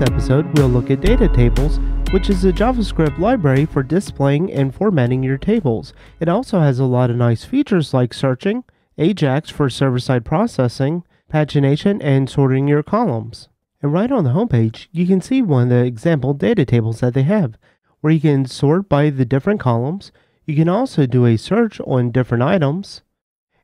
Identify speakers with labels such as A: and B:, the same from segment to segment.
A: this episode, we'll look at data tables, which is a JavaScript library for displaying and formatting your tables. It also has a lot of nice features like searching, Ajax for server-side processing, pagination, and sorting your columns. And right on the homepage, you can see one of the example data tables that they have, where you can sort by the different columns. You can also do a search on different items.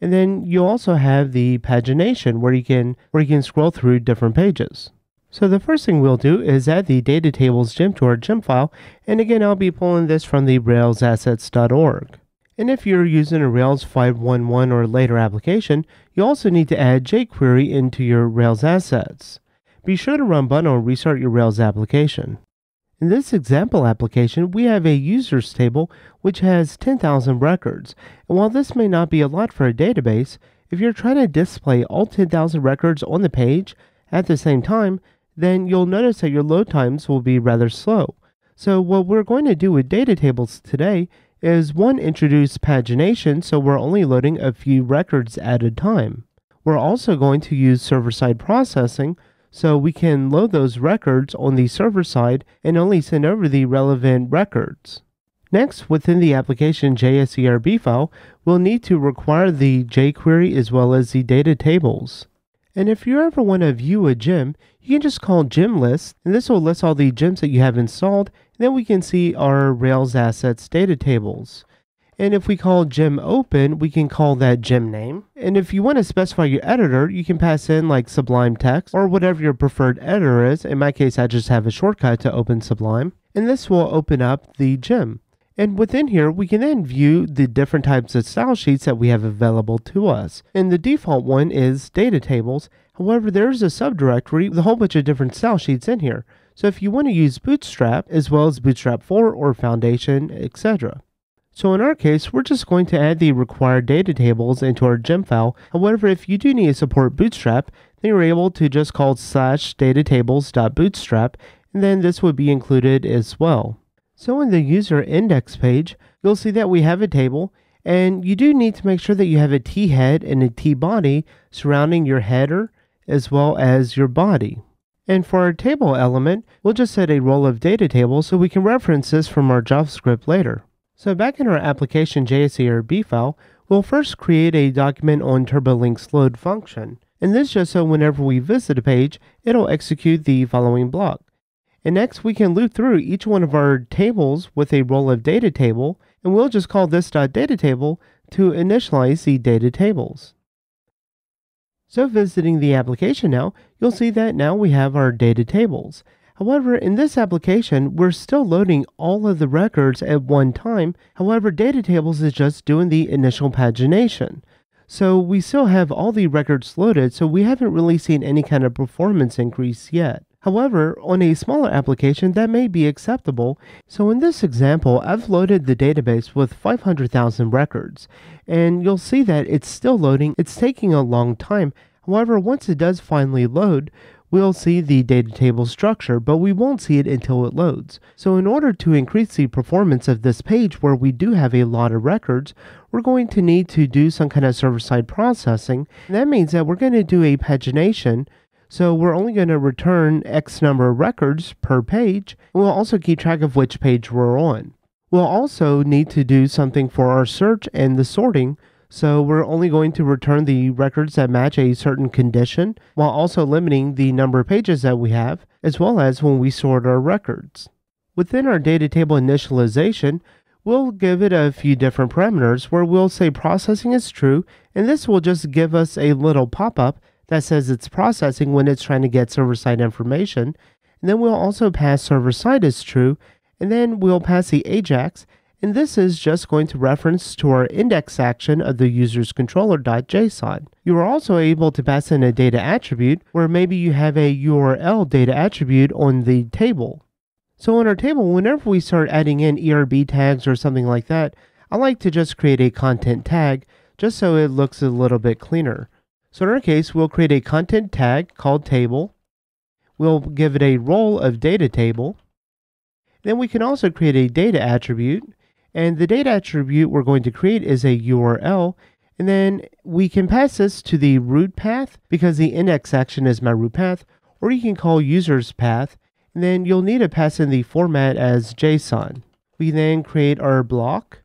A: And then you also have the pagination where you can where you can scroll through different pages. So the first thing we'll do is add the data tables gem to our gem file, and again I'll be pulling this from the railsassets.org. And if you're using a Rails 5.1.1 or later application, you also need to add jQuery into your Rails assets. Be sure to run bundle or restart your Rails application. In this example application, we have a users table which has 10,000 records. And while this may not be a lot for a database, if you're trying to display all 10,000 records on the page at the same time, then you'll notice that your load times will be rather slow. So what we're going to do with data tables today is one, introduce pagination so we're only loading a few records at a time. We're also going to use server-side processing so we can load those records on the server side and only send over the relevant records. Next, within the application JSERB file, we'll need to require the jQuery as well as the data tables. And if you ever want to view a gym, you can just call gym list, and this will list all the gyms that you have installed, and then we can see our Rails assets data tables. And if we call gym open, we can call that gym name. And if you want to specify your editor, you can pass in like Sublime Text or whatever your preferred editor is. In my case, I just have a shortcut to open Sublime. And this will open up the gym. And within here, we can then view the different types of style sheets that we have available to us. And the default one is data tables. However, there's a subdirectory with a whole bunch of different style sheets in here. So if you want to use Bootstrap, as well as Bootstrap 4 or Foundation, etc. So in our case, we're just going to add the required data tables into our gem file. However, if you do need to support Bootstrap, then you're able to just call slash datatables.bootstrap, and then this would be included as well. So on the user index page, you'll see that we have a table and you do need to make sure that you have a T head and a T body surrounding your header as well as your body. And for our table element, we'll just set a role of data table so we can reference this from our JavaScript later. So back in our application JSERB file, we'll first create a document on TurboLink's load function. And this just so whenever we visit a page, it'll execute the following block. And next we can loop through each one of our tables with a roll of data table, and we'll just call this .data table to initialize the data tables. So visiting the application now, you'll see that now we have our data tables. However, in this application, we're still loading all of the records at one time. However, data tables is just doing the initial pagination. So we still have all the records loaded, so we haven't really seen any kind of performance increase yet. However, on a smaller application that may be acceptable, so in this example I've loaded the database with 500,000 records, and you'll see that it's still loading, it's taking a long time, however once it does finally load, we'll see the data table structure, but we won't see it until it loads. So in order to increase the performance of this page where we do have a lot of records, we're going to need to do some kind of server-side processing. And that means that we're going to do a pagination so we're only going to return X number of records per page, and we'll also keep track of which page we're on. We'll also need to do something for our search and the sorting, so we're only going to return the records that match a certain condition, while also limiting the number of pages that we have, as well as when we sort our records. Within our data table initialization, we'll give it a few different parameters where we'll say processing is true, and this will just give us a little pop-up that says it's processing when it's trying to get server-side information. And then we'll also pass server-side as true, and then we'll pass the AJAX, and this is just going to reference to our index action of the user's controller.json. You are also able to pass in a data attribute where maybe you have a URL data attribute on the table. So on our table, whenever we start adding in ERB tags or something like that, I like to just create a content tag just so it looks a little bit cleaner. So in our case, we'll create a content tag called table. We'll give it a role of data table. Then we can also create a data attribute. And the data attribute we're going to create is a URL. And then we can pass this to the root path because the index action is my root path, or you can call user's path. And then you'll need to pass in the format as JSON. We then create our block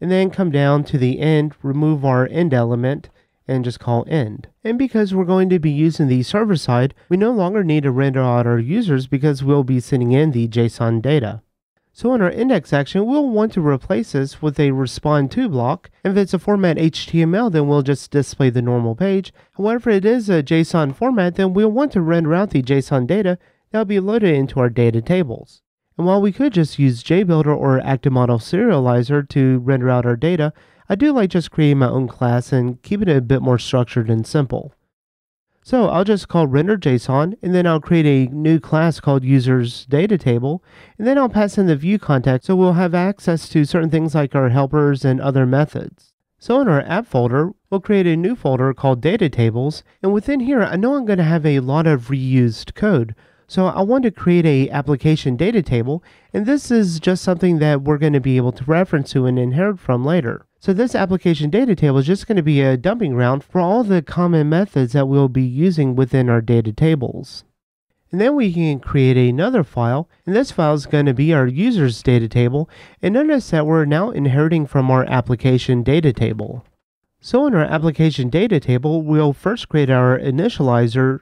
A: and then come down to the end, remove our end element, and just call end. And because we're going to be using the server side, we no longer need to render out our users because we'll be sending in the JSON data. So in our index action, we'll want to replace this with a respond to block. If it's a format HTML, then we'll just display the normal page. However, if it is a JSON format, then we'll want to render out the JSON data that'll be loaded into our data tables. And while we could just use JBuilder or ActiveModel Serializer to render out our data, I do like just creating my own class and keeping it a bit more structured and simple. So I'll just call render JSON and then I'll create a new class called users data table and then I'll pass in the view context so we'll have access to certain things like our helpers and other methods. So in our app folder, we'll create a new folder called data tables and within here I know I'm going to have a lot of reused code. So I want to create a application data table and this is just something that we're going to be able to reference to and inherit from later. So this application data table is just going to be a dumping ground for all the common methods that we'll be using within our data tables. And then we can create another file, and this file is going to be our users data table, and notice that we're now inheriting from our application data table. So in our application data table, we'll first create our initializer,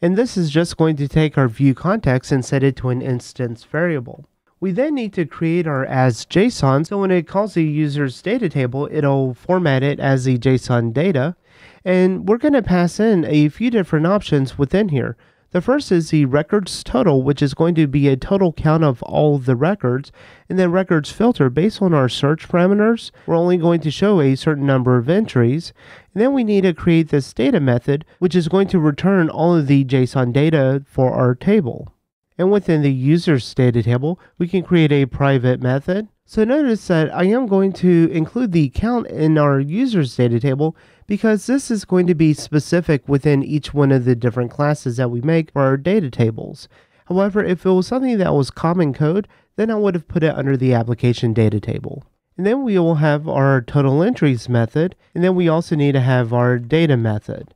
A: and this is just going to take our view context and set it to an instance variable. We then need to create our as JSON, so when it calls the user's data table, it'll format it as the JSON data. And we're going to pass in a few different options within here. The first is the records total, which is going to be a total count of all the records. And then records filter, based on our search parameters, we're only going to show a certain number of entries. And then we need to create this data method, which is going to return all of the JSON data for our table. And within the user's data table, we can create a private method. So notice that I am going to include the count in our user's data table because this is going to be specific within each one of the different classes that we make for our data tables. However, if it was something that was common code, then I would have put it under the application data table. And then we will have our total entries method, and then we also need to have our data method.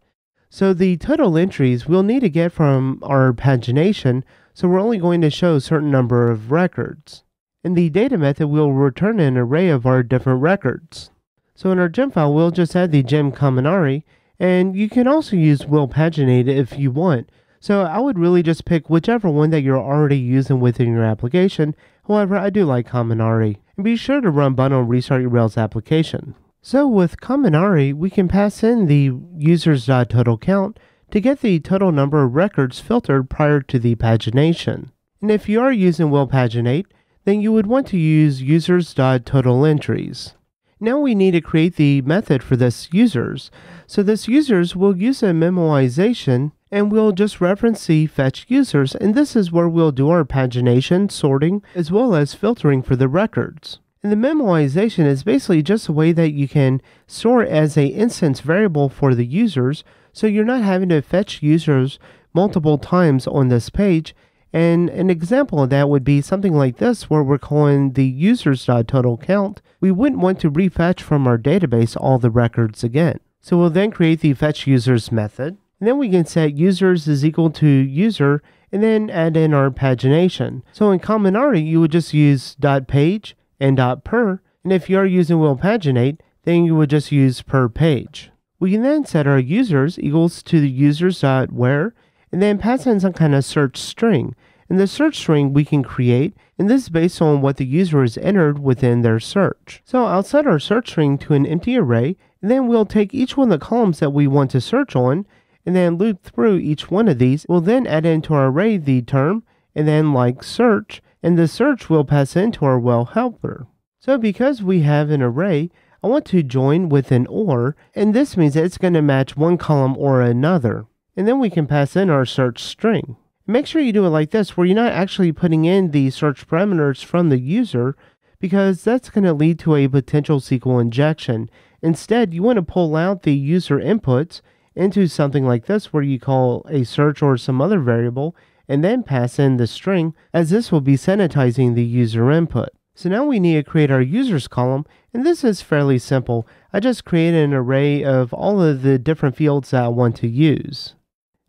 A: So the total entries we'll need to get from our pagination, so we're only going to show a certain number of records. In the data method, we'll return an array of our different records. So in our gem file, we'll just add the gem Kaminari, and you can also use will paginate if you want. So I would really just pick whichever one that you're already using within your application. However, I do like Kaminari. And be sure to run bundle restart your Rails application. So with Kaminari, we can pass in the user's.total count, to get the total number of records filtered prior to the pagination. And if you are using Will Paginate, then you would want to use users.totalentries. Now we need to create the method for this users. So this users will use a memoization and we'll just reference the fetch users and this is where we'll do our pagination, sorting, as well as filtering for the records. And the memoization is basically just a way that you can store as a instance variable for the users so you're not having to fetch users multiple times on this page. And an example of that would be something like this where we're calling the users.total count. We wouldn't want to refetch from our database all the records again. So we'll then create the fetch users method. And then we can set users is equal to user and then add in our pagination. So in art, you would just use .page and .per. And if you are using will paginate, then you would just use per page. We can then set our users equals to the users where, and then pass in some kind of search string. And the search string we can create, and this is based on what the user has entered within their search. So I'll set our search string to an empty array, and then we'll take each one of the columns that we want to search on, and then loop through each one of these. We'll then add into our array the term, and then like search, and the search will pass into our well helper. So because we have an array, I want to join with an OR, and this means that it's going to match one column or another. And then we can pass in our search string. Make sure you do it like this, where you're not actually putting in the search parameters from the user, because that's going to lead to a potential SQL injection. Instead, you want to pull out the user inputs into something like this, where you call a search or some other variable, and then pass in the string, as this will be sanitizing the user input. So now we need to create our users column, and this is fairly simple. I just created an array of all of the different fields that I want to use.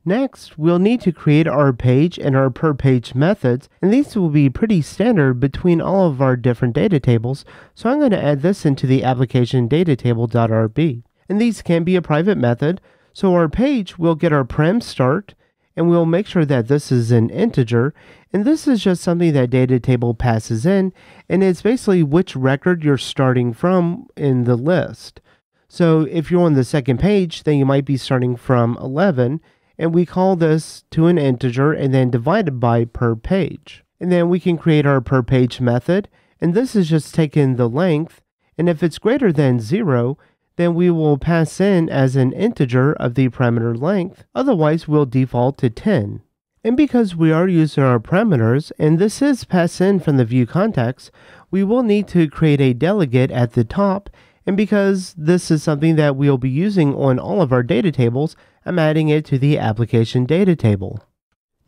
A: Next, we'll need to create our page and our per page methods, and these will be pretty standard between all of our different data tables, so I'm going to add this into the application datatable.rb. And these can be a private method, so our page will get our prim start, and we'll make sure that this is an integer, and this is just something that data table passes in, and it's basically which record you're starting from in the list. So if you're on the second page, then you might be starting from 11, and we call this to an integer and then divided by per page. And then we can create our per page method, and this is just taking the length, and if it's greater than 0, then we will pass in as an integer of the parameter length, otherwise we'll default to 10. And because we are using our parameters, and this is passed in from the view context, we will need to create a delegate at the top. And because this is something that we'll be using on all of our data tables, I'm adding it to the application data table.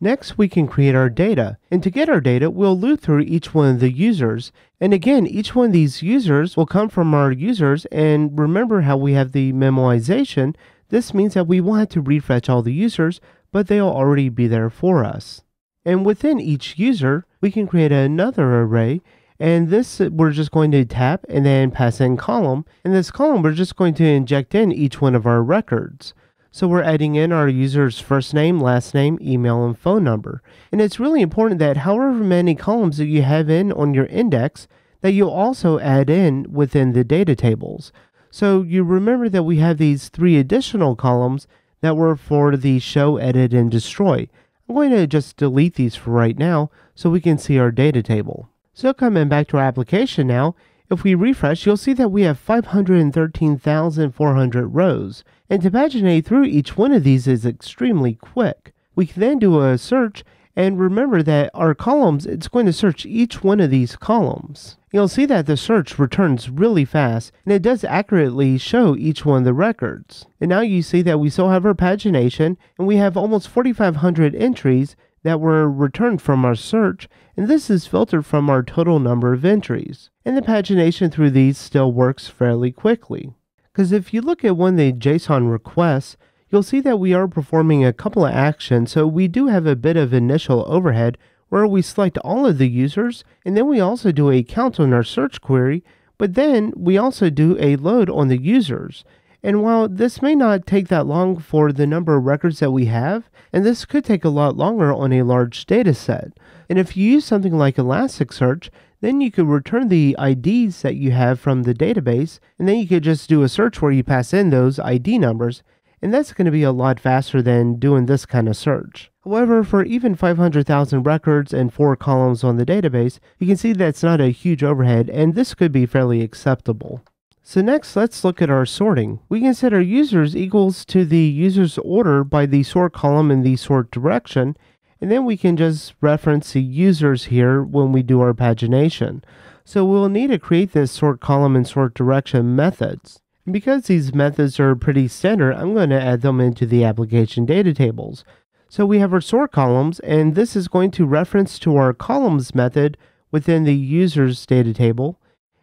A: Next, we can create our data. And to get our data, we'll loop through each one of the users. And again, each one of these users will come from our users. And remember how we have the memoization. This means that we will have to refresh all the users but they'll already be there for us. And within each user, we can create another array and this we're just going to tap and then pass in column. In this column, we're just going to inject in each one of our records. So we're adding in our user's first name, last name, email, and phone number. And it's really important that however many columns that you have in on your index, that you also add in within the data tables. So you remember that we have these three additional columns that were for the show edit and destroy. I'm going to just delete these for right now so we can see our data table. So coming back to our application now, if we refresh, you'll see that we have 513,400 rows, and to paginate through each one of these is extremely quick. We can then do a search and remember that our columns, it's going to search each one of these columns. You'll see that the search returns really fast and it does accurately show each one of the records. And now you see that we still have our pagination and we have almost 4,500 entries that were returned from our search, and this is filtered from our total number of entries. And the pagination through these still works fairly quickly. Because if you look at one of the JSON requests, you'll see that we are performing a couple of actions, so we do have a bit of initial overhead where we select all of the users, and then we also do a count on our search query, but then we also do a load on the users. And while this may not take that long for the number of records that we have, and this could take a lot longer on a large data set, and if you use something like Elasticsearch, then you could return the IDs that you have from the database, and then you could just do a search where you pass in those ID numbers, and that's going to be a lot faster than doing this kind of search. However, for even 500,000 records and 4 columns on the database, you can see that's not a huge overhead and this could be fairly acceptable. So next, let's look at our sorting. We can set our users equals to the user's order by the sort column in the sort direction, and then we can just reference the users here when we do our pagination. So we'll need to create this sort column and sort direction methods. Because these methods are pretty standard, I'm going to add them into the application data tables. So we have our sort columns, and this is going to reference to our columns method within the user's data table.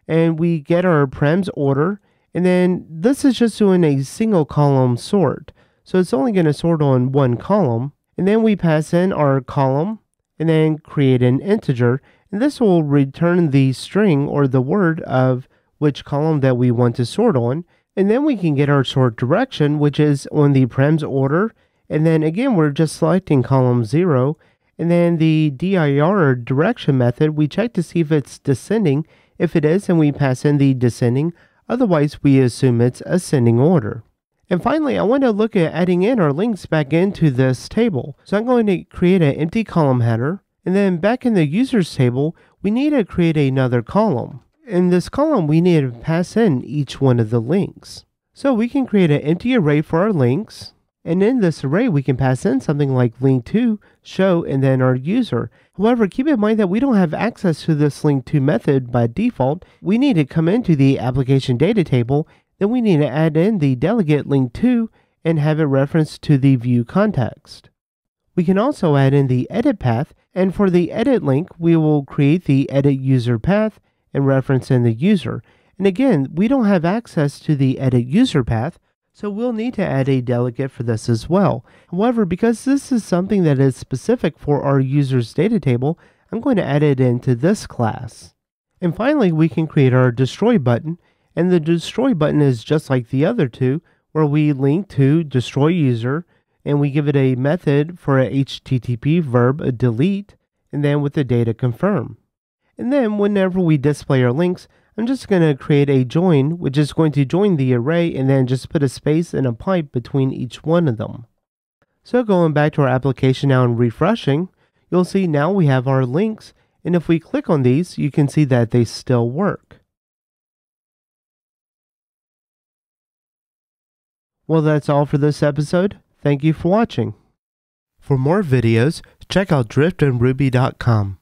A: And we get our prems order, and then this is just doing a single column sort. So it's only going to sort on one column. And then we pass in our column, and then create an integer. And this will return the string or the word of which column that we want to sort on. And then we can get our sort direction, which is on the prems order. And then again, we're just selecting column zero. And then the dir direction method, we check to see if it's descending. If it is, then we pass in the descending. Otherwise, we assume it's ascending order. And finally, I want to look at adding in our links back into this table. So I'm going to create an empty column header. And then back in the users table, we need to create another column. In this column, we need to pass in each one of the links. So we can create an empty array for our links. And in this array, we can pass in something like link to show, and then our user. However, keep in mind that we don't have access to this link to method by default. We need to come into the application data table, then we need to add in the delegate link to and have it reference to the view context. We can also add in the edit path, and for the edit link, we will create the edit user path and reference in the user. And again, we don't have access to the edit user path, so we'll need to add a delegate for this as well. However, because this is something that is specific for our user's data table, I'm going to add it into this class. And finally, we can create our destroy button. And the destroy button is just like the other two, where we link to destroy user and we give it a method for a HTTP verb, a delete, and then with the data confirm. And then whenever we display our links, I'm just going to create a join, which is going to join the array and then just put a space and a pipe between each one of them. So going back to our application now and refreshing, you'll see now we have our links, and if we click on these, you can see that they still work. Well, that's all for this episode. Thank you for watching. For more videos, check out driftandruby.com.